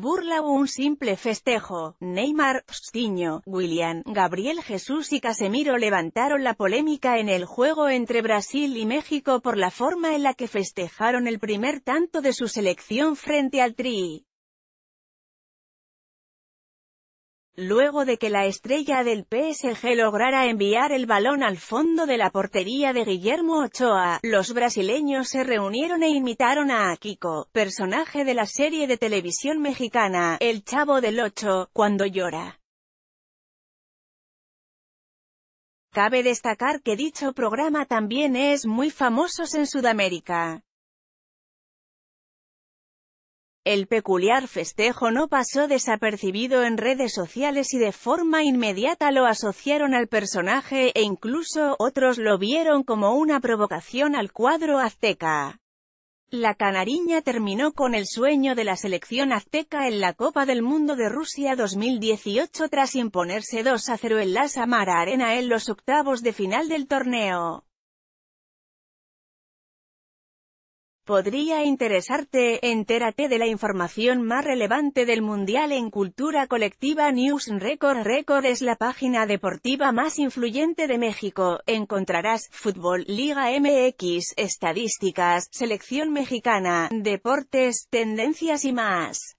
burla o un simple festejo. Neymar, Pstiño, William, Gabriel Jesús y Casemiro levantaron la polémica en el juego entre Brasil y México por la forma en la que festejaron el primer tanto de su selección frente al Tri. Luego de que la estrella del PSG lograra enviar el balón al fondo de la portería de Guillermo Ochoa, los brasileños se reunieron e imitaron a Akiko, personaje de la serie de televisión mexicana, El Chavo del Ocho, cuando llora. Cabe destacar que dicho programa también es muy famoso en Sudamérica. El peculiar festejo no pasó desapercibido en redes sociales y de forma inmediata lo asociaron al personaje e incluso otros lo vieron como una provocación al cuadro azteca. La canariña terminó con el sueño de la selección azteca en la Copa del Mundo de Rusia 2018 tras imponerse 2 a 0 en la Samara Arena en los octavos de final del torneo. podría interesarte, entérate de la información más relevante del Mundial en Cultura Colectiva News Record Record es la página deportiva más influyente de México, encontrarás, fútbol, Liga MX, estadísticas, selección mexicana, deportes, tendencias y más.